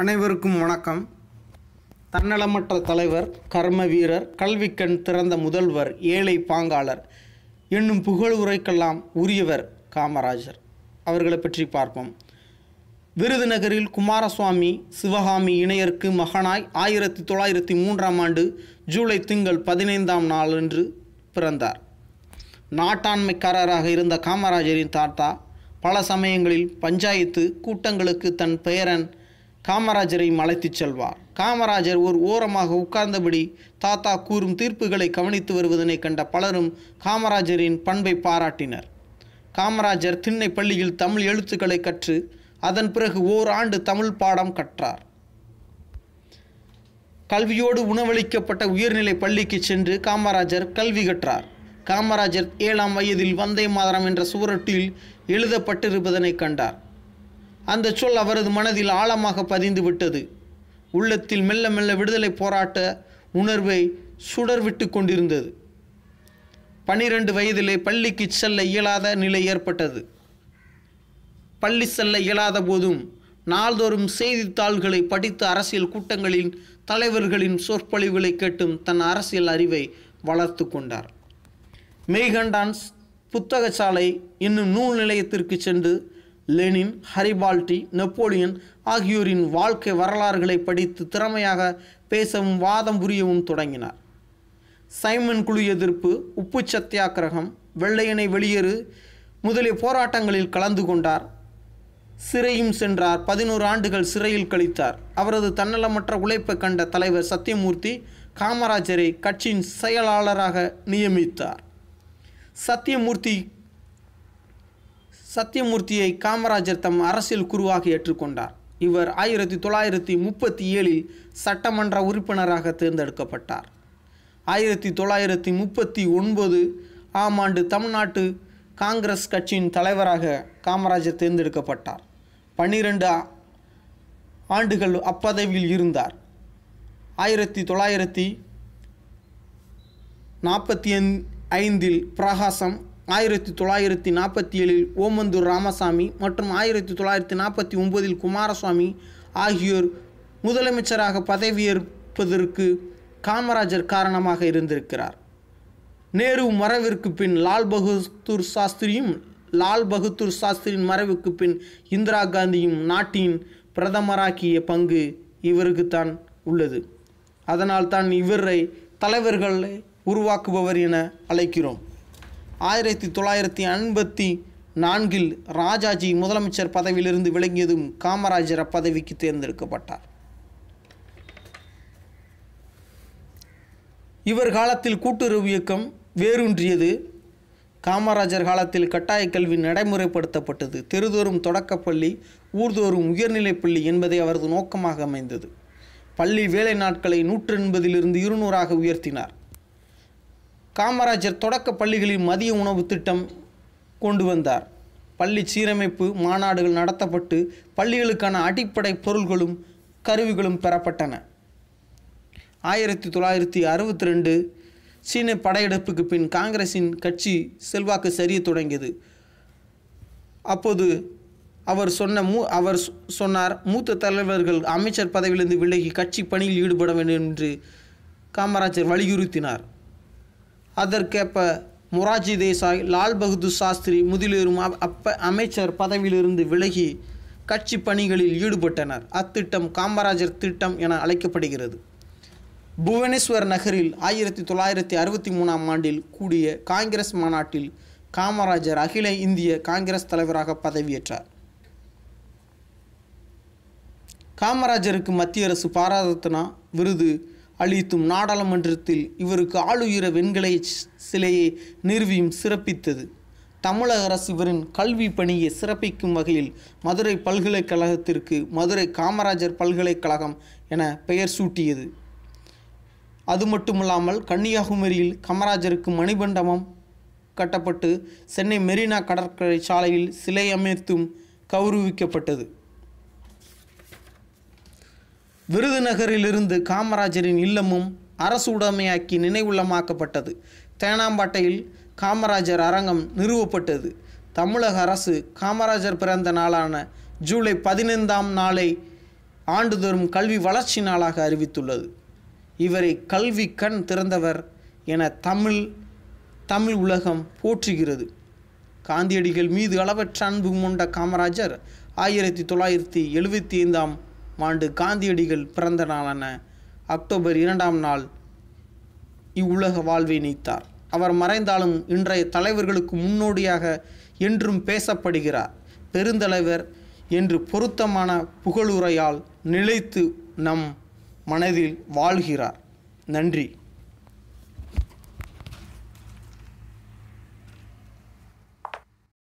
அனைவருக்கும் வணக்கம் தன்னலமற்ற தலைவர் கர்ம வீரர் கல்விக்கண் திறந்த முதல்வர் ஏழை பாங்காளர் என்னும் புகழ் உரைக்கெல்லாம் உரியவர் காமராஜர் அவர்களை பற்றி பார்ப்போம் விருதுநகரில் குமாரசுவாமி சிவகாமி இணையருக்கு மகனாய் ஆயிரத்தி தொள்ளாயிரத்தி மூன்றாம் ஆண்டு ஜூலை திங்கள் பதினைந்தாம் நாளன்று பிறந்தார் நாட்டாண்மைக்காரராக இருந்த காமராஜரின் தாத்தா பல சமயங்களில் பஞ்சாயத்து கூட்டங்களுக்கு தன் பெயரன் காமராஜரை அழைத்துச் செல்வார் காமராஜர் ஒரு ஓரமாக உட்கார்ந்தபடி தாத்தா கூறும் தீர்ப்புகளை கவனித்து வருவதனை கண்ட பலரும் காமராஜரின் பண்பை பாராட்டினர் காமராஜர் திண்ணை பள்ளியில் தமிழ் எழுத்துக்களை கற்று அதன் பிறகு ஓராண்டு தமிழ் பாடம் கற்றார் கல்வியோடு உணவளிக்கப்பட்ட உயர்நிலை பள்ளிக்கு சென்று காமராஜர் கல்வி கற்றார் காமராஜர் ஏழாம் வயதில் வந்தே மாதரம் என்ற சுவரொட்டில் எழுதப்பட்டிருப்பதனை கண்டார் அந்த சொல் அவரது மனதில் ஆழமாக பதிந்து விட்டது உள்ளத்தில் மெல்ல மெல்ல விடுதலை போராட்ட உணர்வை சுடர்விட்டு கொண்டிருந்தது பனிரெண்டு வயதிலே பள்ளிக்கு செல்ல இயலாத நிலை ஏற்பட்டது பள்ளி செல்ல இயலாத போதும் நாள்தோறும் செய்தித்தாள்களை படித்து அரசியல் கூட்டங்களின் தலைவர்களின் சொற்பொழிவுகளை கேட்டும் தன் அரசியல் அறிவை வளர்த்து கொண்டார் புத்தக புத்தகசாலை என்னும் நூல் நிலையத்திற்கு சென்று லெனின் ஹரிபால்டி நெப்போலியன் ஆகியோரின் வாழ்க்கை வரலாறுகளை படித்து திறமையாக பேசவும் வாதம் புரியவும் தொடங்கினார் சைமன் குழு எதிர்ப்பு உப்பு சத்தியாகிரகம் வெள்ளையனை வெளியேறு முதலிய போராட்டங்களில் கலந்து கொண்டார் சிறையும் சென்றார் பதினோரு ஆண்டுகள் சிறையில் கழித்தார் அவரது தன்னலமற்ற உழைப்பை கண்ட தலைவர் சத்தியமூர்த்தி காமராஜரை கட்சியின் செயலாளராக நியமித்தார் சத்தியமூர்த்தி சத்தியமூர்த்தியை காமராஜர் தம் அரசியல் குருவாக ஏற்றுக்கொண்டார் இவர் ஆயிரத்தி தொள்ளாயிரத்தி முப்பத்தி ஏழில் சட்டமன்ற உறுப்பினராக தேர்ந்தெடுக்கப்பட்டார் ஆயிரத்தி தொள்ளாயிரத்தி முப்பத்தி ஒன்பது ஆம் ஆண்டு தமிழ்நாட்டு காங்கிரஸ் கட்சியின் தலைவராக காமராஜர் தேர்ந்தெடுக்கப்பட்டார் பன்னிரெண்டு ஆண்டுகள் அப்பதவியில் இருந்தார் ஆயிரத்தி தொள்ளாயிரத்தி நாற்பத்தி ஐந்தில் பிரகாசம் ஆயிரத்தி தொள்ளாயிரத்தி நாற்பத்தி ஏழில் ஓமந்தூர் ராமசாமி மற்றும் ஆயிரத்தி தொள்ளாயிரத்தி நாற்பத்தி ஒன்பதில் குமாரசுவாமி ஆகியோர் முதலமைச்சராக பதவியேற்பதற்கு காமராஜர் காரணமாக இருந்திருக்கிறார் நேரு மறைவிற்கு பின் லால் பகதூர் சாஸ்திரியும் லால் பகதூர் சாஸ்திரியின் மறைவுக்கு பின் இந்திரா காந்தியும் நாட்டின் பிரதமராக்கிய பங்கு இவருக்கு தான் உள்ளது அதனால் தான் இவரை தலைவர்களை உருவாக்குபவர் என அழைக்கிறோம் ஆயிரத்தி தொள்ளாயிரத்தி ஐம்பத்தி நான்கில் ராஜாஜி முதலமைச்சர் பதவியிலிருந்து விளங்கியதும் காமராஜர் அப்பதவிக்கு தேர்ந்தெடுக்கப்பட்டார் இவர் காலத்தில் கூட்டுறவு இயக்கம் வேரூன்றியது காமராஜர் காலத்தில் கட்டாய கல்வி நடைமுறைப்படுத்தப்பட்டது தெருதோறும் தொடக்கப்பள்ளி ஊர்தோறும் உயர்நிலைப் பள்ளி என்பதை அவரது நோக்கமாக அமைந்தது பள்ளி வேலை நாட்களை எண்பதிலிருந்து இருநூறாக உயர்த்தினார் காமராஜர் தொடக்க பள்ளிகளில் மதிய உணவு திட்டம் கொண்டு வந்தார் பள்ளி சீரமைப்பு மாநாடுகள் நடத்தப்பட்டு பள்ளிகளுக்கான அடிப்படை பொருள்களும் கருவிகளும் பெறப்பட்டன ஆயிரத்தி தொள்ளாயிரத்தி அறுபத்தி ரெண்டு சீன படையெடுப்புக்கு பின் காங்கிரஸின் கட்சி செல்வாக்கு சரிய தொடங்கியது அப்போது அவர் சொன்ன மூ அவர் சொன்னார் மூத்த தலைவர்கள் அமைச்சர் பதவியிலிருந்து விலகி கட்சி பணியில் ஈடுபட வேண்டும் என்று காமராஜர் வலியுறுத்தினார் அதற்கேற்ப மொராஜி தேசாய் லால் பகதூர் சாஸ்திரி முதலிரும் அப்ப அமைச்சர் பதவியிலிருந்து விலகி கட்சி பணிகளில் ஈடுபட்டனர் அத்திட்டம் காமராஜர் திட்டம் என அழைக்கப்படுகிறது புவனேஸ்வர் நகரில் ஆயிரத்தி தொள்ளாயிரத்தி அறுபத்தி மூணாம் ஆண்டில் கூடிய காங்கிரஸ் மாநாட்டில் காமராஜர் அகில இந்திய காங்கிரஸ் தலைவராக பதவியேற்றார் காமராஜருக்கு மத்திய அரசு பாரதத்னா விருது அளித்தும் நாடாளுமன்றத்தில் இவருக்கு ஆளுயிர வெண்கலை சிலையை நிறுவியும் சிறப்பித்தது தமிழக அரசு இவரின் கல்வி பணியை சிறப்பிக்கும் வகையில் மதுரை பல்கலைக்கழகத்திற்கு மதுரை காமராஜர் பல்கலைக்கழகம் என பெயர் சூட்டியது அது மட்டுமல்லாமல் கன்னியாகுமரியில் காமராஜருக்கு மணிபண்டமம் கட்டப்பட்டு சென்னை மெரினா கடற்கரை சாலையில் சிலை அமைத்தும் கௌரவிக்கப்பட்டது விருதுநகரிலிருந்து காமராஜரின் இல்லமும் அரசு உடைமையாக்கி நினைவுள்ளமாக்கப்பட்டது தேனாம்பாட்டையில் காமராஜர் அரங்கம் நிறுவப்பட்டது தமிழக அரசு காமராஜர் பிறந்த நாளான ஜூலை பதினைந்தாம் நாளை ஆண்டுதோறும் கல்வி வளர்ச்சி நாளாக அறிவித்துள்ளது இவரை கல்வி கண் திறந்தவர் என தமிழ் தமிழ் உலகம் போற்றுகிறது காந்தியடிகள் மீது அளவற்ற அன்பு கொண்ட காமராஜர் ஆயிரத்தி தொள்ளாயிரத்தி எழுபத்தி ஐந்தாம் ஆண்டு காந்தியடிகள் பிறந்த நாளான அக்டோபர் இரண்டாம் நாள் இவ்வுலக வாழ்வை நீத்தார் அவர் மறைந்தாலும் இன்றைய தலைவர்களுக்கு முன்னோடியாக என்றும் பேசப்படுகிறார் பெருந்தலைவர் என்று பொருத்தமான புகழுரையால் நிலைத்து நம் மனதில் வாழ்கிறார் நன்றி